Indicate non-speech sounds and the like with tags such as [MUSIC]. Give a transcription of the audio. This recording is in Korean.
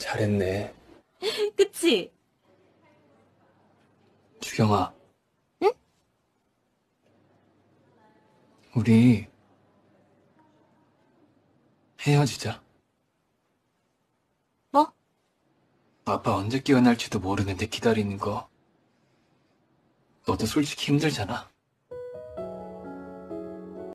잘했네. [LAUGHS] 그치? 주경아. 응? 우리 헤어지자. 뭐? 아빠 언제 깨어날지도 모르는데 기다리는 거 너도 솔직히 힘들잖아.